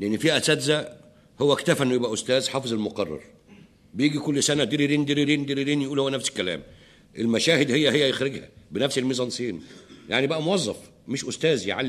لان في اساتذه هو اكتفى انه يبقى استاذ حافظ المقرر بيجي كل سنه ديريرين ديريرين ديريرين يقول هو نفس الكلام المشاهد هي هي يخرجها بنفس الميزانسين يعني بقى موظف مش استاذ يعلم